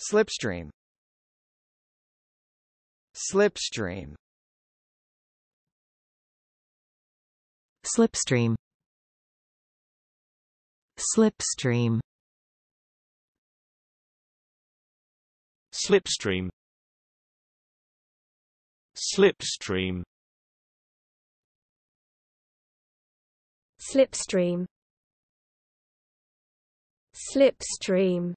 Slipstream Slipstream Slipstream Slipstream Slipstream Slipstream Slipstream Slipstream